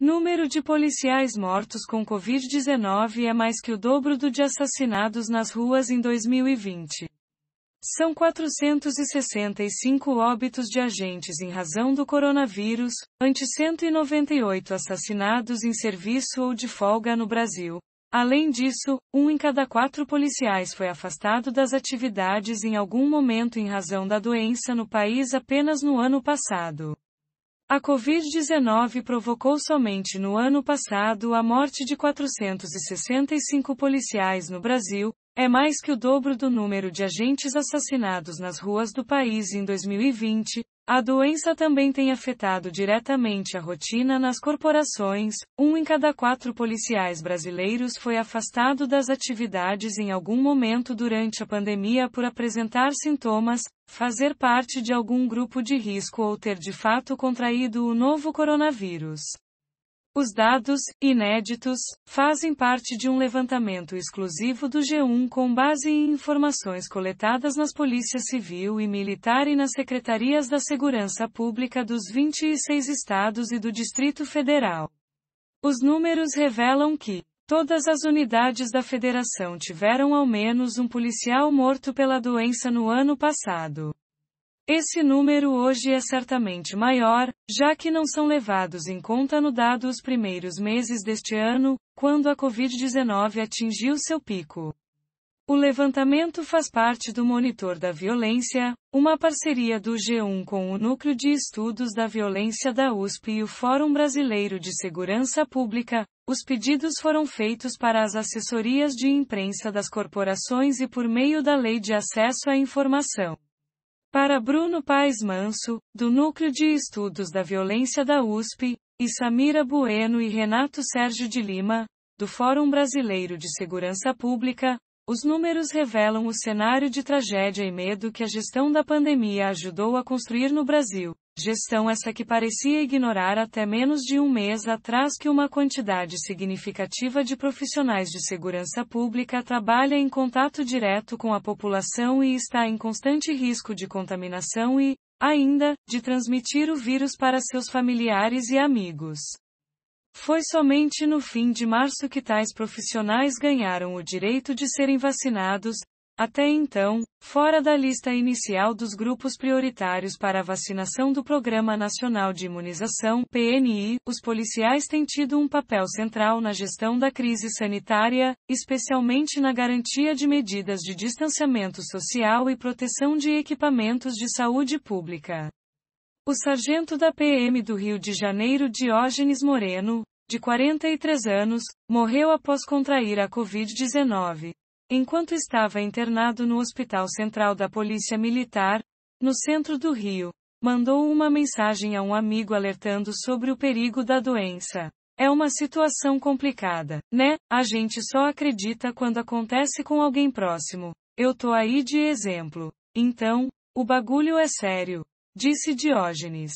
Número de policiais mortos com Covid-19 é mais que o dobro do de assassinados nas ruas em 2020. São 465 óbitos de agentes em razão do coronavírus, ante 198 assassinados em serviço ou de folga no Brasil. Além disso, um em cada quatro policiais foi afastado das atividades em algum momento em razão da doença no país apenas no ano passado. A Covid-19 provocou somente no ano passado a morte de 465 policiais no Brasil, é mais que o dobro do número de agentes assassinados nas ruas do país em 2020. A doença também tem afetado diretamente a rotina nas corporações. Um em cada quatro policiais brasileiros foi afastado das atividades em algum momento durante a pandemia por apresentar sintomas, fazer parte de algum grupo de risco ou ter de fato contraído o novo coronavírus. Os dados, inéditos, fazem parte de um levantamento exclusivo do G1 com base em informações coletadas nas polícias civil e militar e nas secretarias da segurança pública dos 26 estados e do Distrito Federal. Os números revelam que todas as unidades da federação tiveram ao menos um policial morto pela doença no ano passado. Esse número hoje é certamente maior, já que não são levados em conta no dado os primeiros meses deste ano, quando a Covid-19 atingiu seu pico. O levantamento faz parte do Monitor da Violência, uma parceria do G1 com o Núcleo de Estudos da Violência da USP e o Fórum Brasileiro de Segurança Pública. Os pedidos foram feitos para as assessorias de imprensa das corporações e por meio da Lei de Acesso à Informação. Para Bruno Paes Manso, do Núcleo de Estudos da Violência da USP, e Samira Bueno e Renato Sérgio de Lima, do Fórum Brasileiro de Segurança Pública, os números revelam o cenário de tragédia e medo que a gestão da pandemia ajudou a construir no Brasil. Gestão essa que parecia ignorar até menos de um mês atrás que uma quantidade significativa de profissionais de segurança pública trabalha em contato direto com a população e está em constante risco de contaminação e, ainda, de transmitir o vírus para seus familiares e amigos. Foi somente no fim de março que tais profissionais ganharam o direito de serem vacinados, até então, fora da lista inicial dos grupos prioritários para a vacinação do Programa Nacional de Imunização, PNI, os policiais têm tido um papel central na gestão da crise sanitária, especialmente na garantia de medidas de distanciamento social e proteção de equipamentos de saúde pública. O sargento da PM do Rio de Janeiro Diógenes Moreno, de 43 anos, morreu após contrair a Covid-19. Enquanto estava internado no Hospital Central da Polícia Militar, no centro do Rio, mandou uma mensagem a um amigo alertando sobre o perigo da doença. É uma situação complicada, né? A gente só acredita quando acontece com alguém próximo. Eu tô aí de exemplo. Então, o bagulho é sério, disse Diógenes.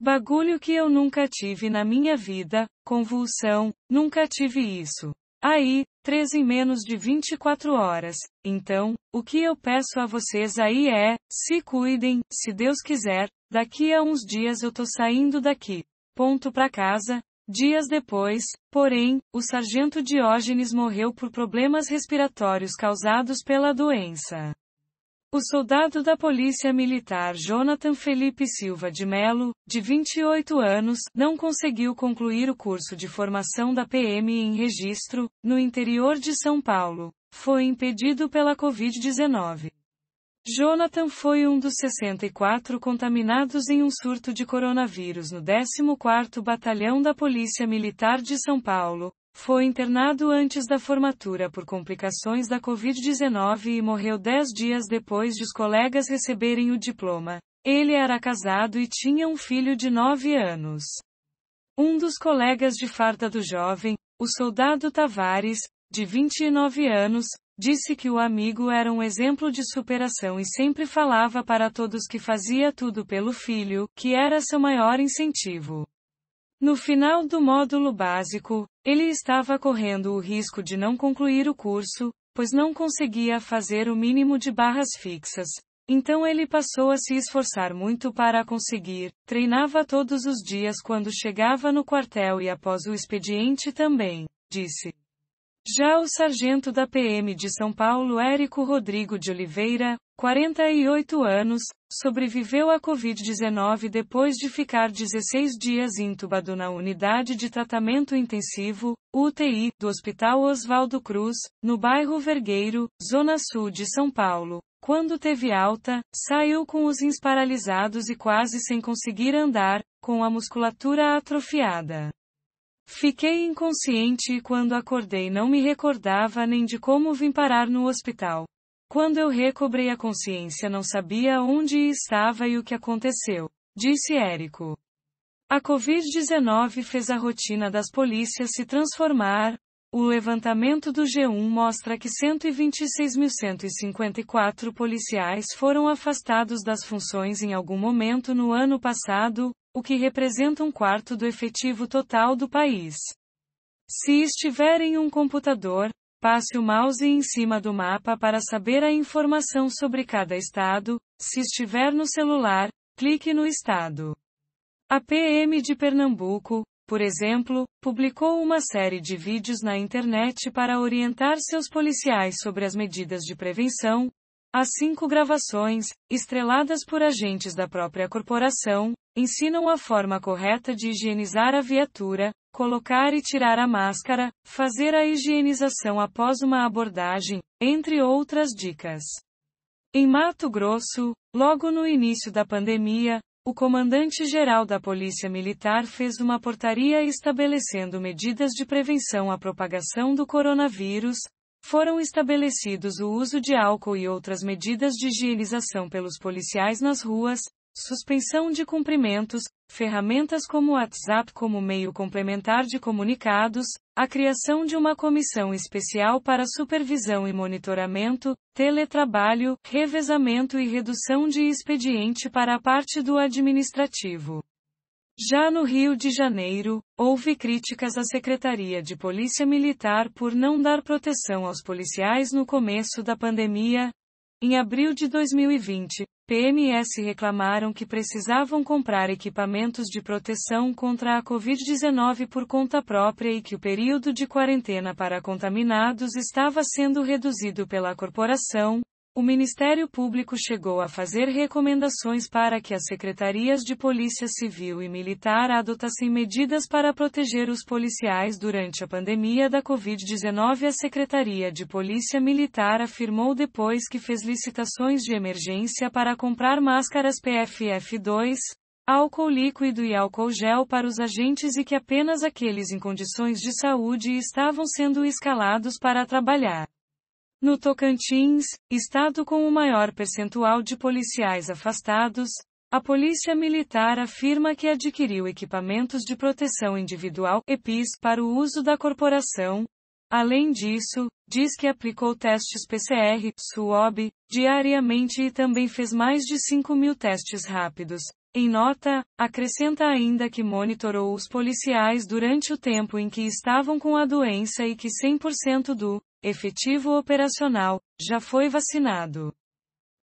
Bagulho que eu nunca tive na minha vida, convulsão, nunca tive isso. Aí, 13 menos de 24 horas. Então, o que eu peço a vocês aí é: se cuidem, se Deus quiser, daqui a uns dias eu tô saindo daqui. Ponto pra casa. Dias depois, porém, o sargento Diógenes morreu por problemas respiratórios causados pela doença. O soldado da Polícia Militar Jonathan Felipe Silva de Melo, de 28 anos, não conseguiu concluir o curso de formação da PM em registro, no interior de São Paulo. Foi impedido pela Covid-19. Jonathan foi um dos 64 contaminados em um surto de coronavírus no 14º Batalhão da Polícia Militar de São Paulo, foi internado antes da formatura por complicações da Covid-19 e morreu dez dias depois de os colegas receberem o diploma. Ele era casado e tinha um filho de nove anos. Um dos colegas de farda do jovem, o soldado Tavares, de 29 anos, disse que o amigo era um exemplo de superação e sempre falava para todos que fazia tudo pelo filho, que era seu maior incentivo. No final do módulo básico, ele estava correndo o risco de não concluir o curso, pois não conseguia fazer o mínimo de barras fixas. Então ele passou a se esforçar muito para conseguir, treinava todos os dias quando chegava no quartel e após o expediente também, disse. Já o sargento da PM de São Paulo Érico Rodrigo de Oliveira, 48 anos, sobreviveu à Covid-19 depois de ficar 16 dias intubado na unidade de tratamento intensivo, UTI, do Hospital Oswaldo Cruz, no bairro Vergueiro, Zona Sul de São Paulo. Quando teve alta, saiu com os rins paralisados e quase sem conseguir andar, com a musculatura atrofiada. Fiquei inconsciente e quando acordei não me recordava nem de como vim parar no hospital. Quando eu recobrei a consciência não sabia onde estava e o que aconteceu, disse Érico. A Covid-19 fez a rotina das polícias se transformar, o levantamento do G1 mostra que 126.154 policiais foram afastados das funções em algum momento no ano passado, o que representa um quarto do efetivo total do país. Se estiver em um computador, Passe o mouse em cima do mapa para saber a informação sobre cada estado. Se estiver no celular, clique no estado. A PM de Pernambuco, por exemplo, publicou uma série de vídeos na internet para orientar seus policiais sobre as medidas de prevenção. As cinco gravações, estreladas por agentes da própria corporação, ensinam a forma correta de higienizar a viatura, colocar e tirar a máscara, fazer a higienização após uma abordagem, entre outras dicas. Em Mato Grosso, logo no início da pandemia, o comandante-geral da Polícia Militar fez uma portaria estabelecendo medidas de prevenção à propagação do coronavírus. Foram estabelecidos o uso de álcool e outras medidas de higienização pelos policiais nas ruas, Suspensão de cumprimentos, ferramentas como WhatsApp como meio complementar de comunicados, a criação de uma comissão especial para supervisão e monitoramento, teletrabalho, revezamento e redução de expediente para a parte do administrativo. Já no Rio de Janeiro, houve críticas à Secretaria de Polícia Militar por não dar proteção aos policiais no começo da pandemia, em abril de 2020, PMS reclamaram que precisavam comprar equipamentos de proteção contra a Covid-19 por conta própria e que o período de quarentena para contaminados estava sendo reduzido pela corporação, o Ministério Público chegou a fazer recomendações para que as secretarias de Polícia Civil e Militar adotassem medidas para proteger os policiais durante a pandemia da Covid-19. A Secretaria de Polícia Militar afirmou depois que fez licitações de emergência para comprar máscaras PFF2, álcool líquido e álcool gel para os agentes e que apenas aqueles em condições de saúde estavam sendo escalados para trabalhar. No Tocantins, estado com o maior percentual de policiais afastados, a Polícia Militar afirma que adquiriu equipamentos de proteção individual EPIs para o uso da corporação. Além disso, diz que aplicou testes PCR, SWOB, diariamente e também fez mais de 5 mil testes rápidos. Em nota, acrescenta ainda que monitorou os policiais durante o tempo em que estavam com a doença e que 100% do efetivo operacional, já foi vacinado.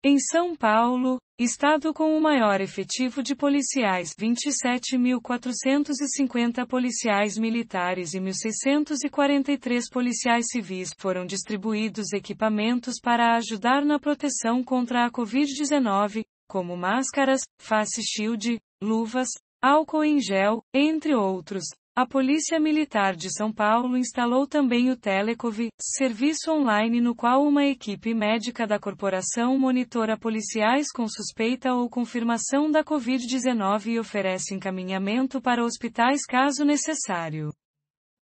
Em São Paulo, estado com o maior efetivo de policiais, 27.450 policiais militares e 1.643 policiais civis, foram distribuídos equipamentos para ajudar na proteção contra a Covid-19, como máscaras, face shield, luvas, álcool em gel, entre outros, a Polícia Militar de São Paulo instalou também o Telecov, serviço online no qual uma equipe médica da corporação monitora policiais com suspeita ou confirmação da Covid-19 e oferece encaminhamento para hospitais caso necessário.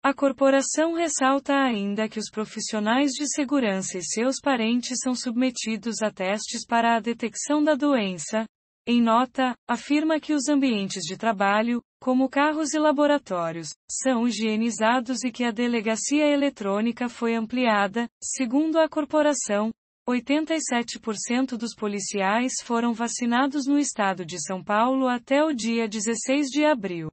A corporação ressalta ainda que os profissionais de segurança e seus parentes são submetidos a testes para a detecção da doença, em nota, afirma que os ambientes de trabalho, como carros e laboratórios, são higienizados e que a delegacia eletrônica foi ampliada, segundo a corporação. 87% dos policiais foram vacinados no estado de São Paulo até o dia 16 de abril.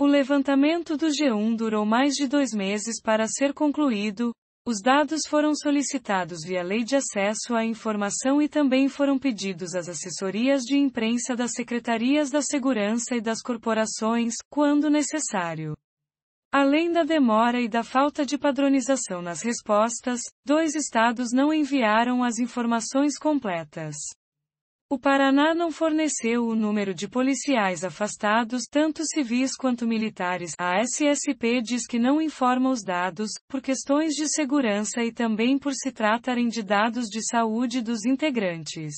O levantamento do G1 durou mais de dois meses para ser concluído, os dados foram solicitados via Lei de Acesso à Informação e também foram pedidos às assessorias de imprensa das secretarias da Segurança e das corporações, quando necessário. Além da demora e da falta de padronização nas respostas, dois estados não enviaram as informações completas. O Paraná não forneceu o número de policiais afastados, tanto civis quanto militares. A SSP diz que não informa os dados, por questões de segurança e também por se tratarem de dados de saúde dos integrantes.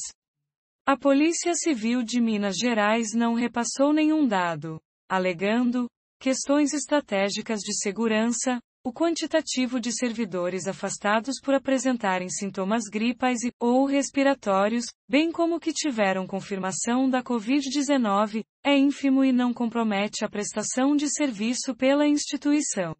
A Polícia Civil de Minas Gerais não repassou nenhum dado, alegando questões estratégicas de segurança, o quantitativo de servidores afastados por apresentarem sintomas gripais e ou respiratórios, bem como que tiveram confirmação da COVID-19, é ínfimo e não compromete a prestação de serviço pela instituição.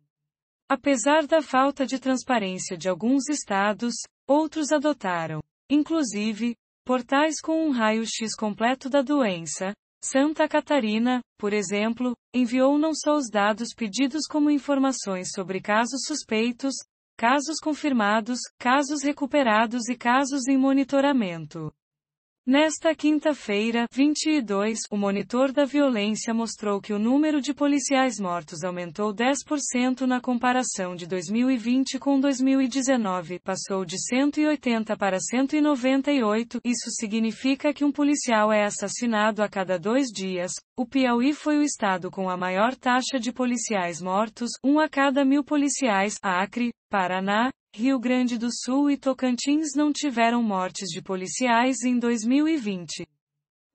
Apesar da falta de transparência de alguns estados, outros adotaram, inclusive, portais com um raio-x completo da doença, Santa Catarina, por exemplo, enviou não só os dados pedidos como informações sobre casos suspeitos, casos confirmados, casos recuperados e casos em monitoramento. Nesta quinta-feira, 22, o monitor da violência mostrou que o número de policiais mortos aumentou 10% na comparação de 2020 com 2019, passou de 180 para 198. Isso significa que um policial é assassinado a cada dois dias. O Piauí foi o estado com a maior taxa de policiais mortos, um a cada mil policiais. A Acre, Paraná, Rio Grande do Sul e Tocantins não tiveram mortes de policiais em 2020.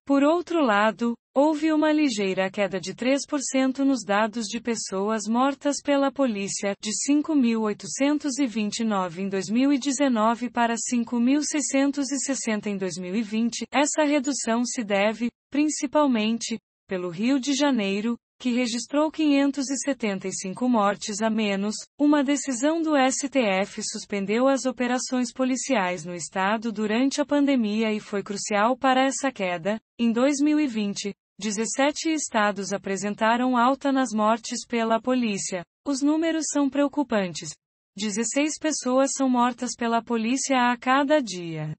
Por outro lado, houve uma ligeira queda de 3% nos dados de pessoas mortas pela polícia, de 5.829 em 2019 para 5.660 em 2020. Essa redução se deve, principalmente, pelo Rio de Janeiro, que registrou 575 mortes a menos, uma decisão do STF suspendeu as operações policiais no estado durante a pandemia e foi crucial para essa queda. Em 2020, 17 estados apresentaram alta nas mortes pela polícia. Os números são preocupantes. 16 pessoas são mortas pela polícia a cada dia.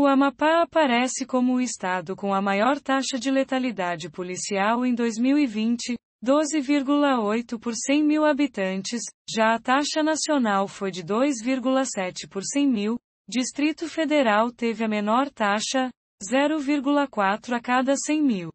O Amapá aparece como o estado com a maior taxa de letalidade policial em 2020, 12,8 por 100 mil habitantes, já a taxa nacional foi de 2,7 por 100 mil, Distrito Federal teve a menor taxa, 0,4 a cada 100 mil.